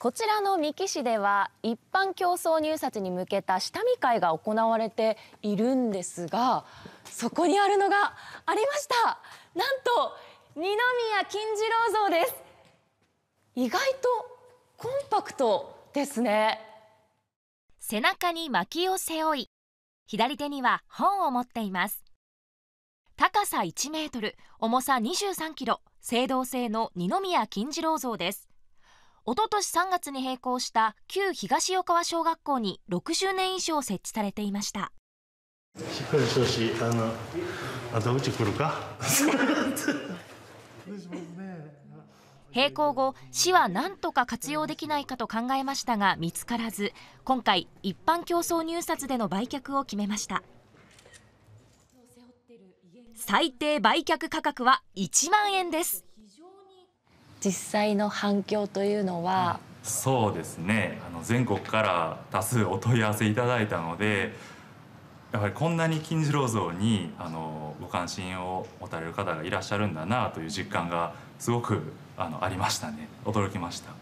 こちらの三木市では一般競争入札に向けた下見会が行われているんですがそこにあるのがありましたなんと二宮金次郎像です意外とコンパクトですね背中に薪を背負い左手には本を持っています高さ1メートル重さ23キロ青銅製の二宮金次郎像ですおととし3月に閉校した旧東横川小学校に60年以上設置されていましたしっかりあのうち来るか 閉校後市は何とか活用できないかと考えましたが見つからず今回一般競争入札での売却を決めました最低売却価格は1万円です実際の反響というのは、うん、そうですねあの全国から多数お問い合わせいただいたのでやはりこんなに金次郎像にあのご関心を持たれる方がいらっしゃるんだなという実感がすごくあのありましたね驚きました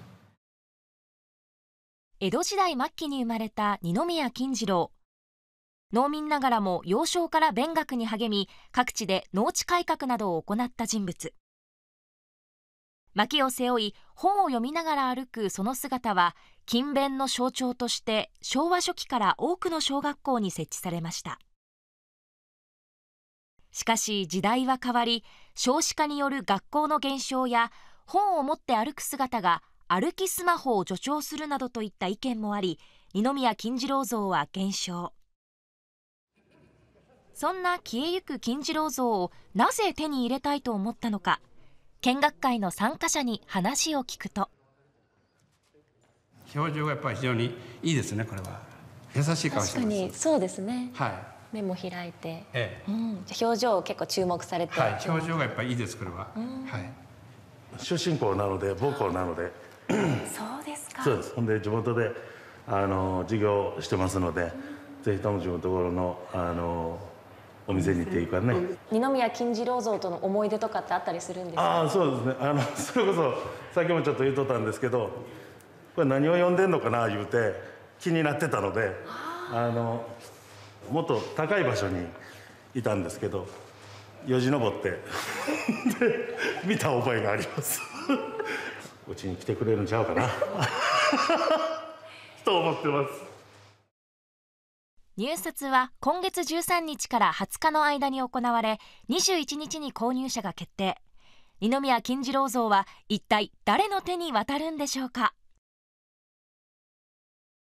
江戸時代末期に生まれた二宮金次郎農民ながらも幼少から勉学に励み各地で農地改革などを行った人物薪を背負い本を読みながら歩くその姿は勤勉の象徴として昭和初期から多くの小学校に設置されましたしかし時代は変わり少子化による学校の減少や本を持って歩く姿が歩きスマホを助長するなどといった意見もあり二宮金次郎像は減少そんな消えゆく金次郎像をなぜ手に入れたいと思ったのか見学会の参加者に話を聞くと表情がやっぱり非常にいいですねこれは優しい顔してますそうですねはい目も開いて、ええ、うん、表情を結構注目されて、はい、表情がやっぱりいいですこれは、うん、はい出身校なので母校なのでそうですかそうですほんで地元であの授業してますので、うん、ぜひとも自分のところのあのお店にっていくかね、二宮金次郎像との思い出とかってあったりするんですかあそうですねあの それこそさっきもちょっと言うとったんですけどこれ何を読んでんのかな言うて気になってたのであのもっと高い場所にいたんですけどよじ登って で見た覚えがあります うちに来てくれるんちゃうかなと思ってます入札は今月13日から20日の間に行われ21日に購入者が決定二宮金次郎像は一体誰の手に渡るんでしょうか